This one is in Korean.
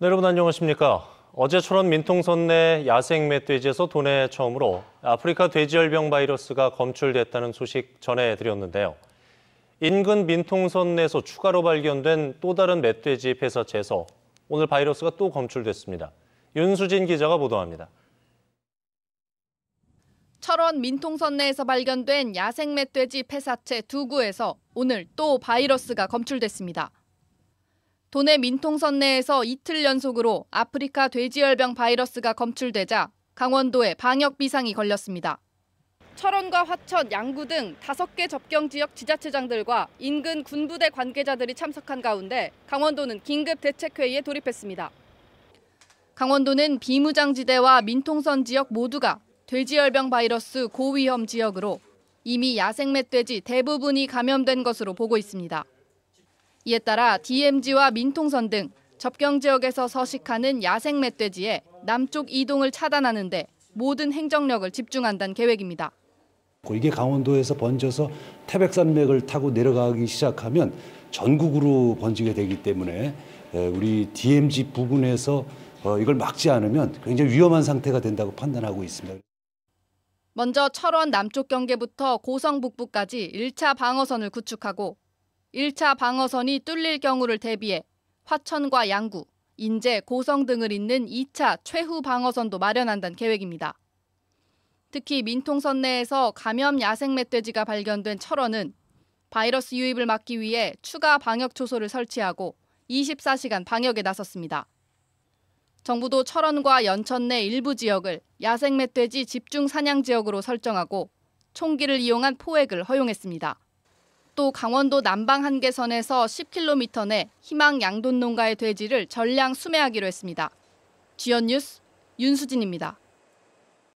네, 여러분 안녕하십니까? 어제 철원 민통선 내 야생 멧돼지에서 도내 처음으로 아프리카 돼지열병 바이러스가 검출됐다는 소식 전해드렸는데요. 인근 민통선 내에서 추가로 발견된 또 다른 멧돼지 폐사체에서 오늘 바이러스가 또 검출됐습니다. 윤수진 기자가 보도합니다. 철원 민통선 내에서 발견된 야생 멧돼지 폐사체 두 구에서 오늘 또 바이러스가 검출됐습니다. 도내 민통선 내에서 이틀 연속으로 아프리카 돼지열병 바이러스가 검출되자 강원도에 방역 비상이 걸렸습니다. 철원과 화천, 양구 등 5개 접경 지역 지자체장들과 인근 군부대 관계자들이 참석한 가운데 강원도는 긴급 대책회의에 돌입했습니다. 강원도는 비무장지대와 민통선 지역 모두가 돼지열병 바이러스 고위험 지역으로 이미 야생 멧돼지 대부분이 감염된 것으로 보고 있습니다. 이에 따라 DMZ와 민통선 등 접경 지역에서 서식하는 야생 멧돼지의 남쪽 이동을 차단하는데 모든 행정력을 집중한다는 계획입니다. 이게 강원도에서 번져서 태백산맥을 타고 내려가기 시작하면 전국으로 번지게 되기 때문에 우리 DMZ 부근에서 어, 이걸 막지 않으면 굉장히 위험한 상태가 된다고 판단하고 있습니다. 먼저 철원 남쪽 경계부터 고성 북부까지 1차 방어선을 구축하고 1차 방어선이 뚫릴 경우를 대비해 화천과 양구, 인제, 고성 등을 잇는 2차 최후 방어선도 마련한다는 계획입니다. 특히 민통선 내에서 감염 야생 멧돼지가 발견된 철원은 바이러스 유입을 막기 위해 추가 방역 초소를 설치하고 24시간 방역에 나섰습니다. 정부도 철원과 연천 내 일부 지역을 야생 멧돼지 집중 사냥 지역으로 설정하고 총기를 이용한 포획을 허용했습니다. 또 강원도 남방 한계선에서 10km 내 희망 양돈 농가의 돼지를 전량 수매하기로 했습니다. 지연 뉴스 윤수진입니다.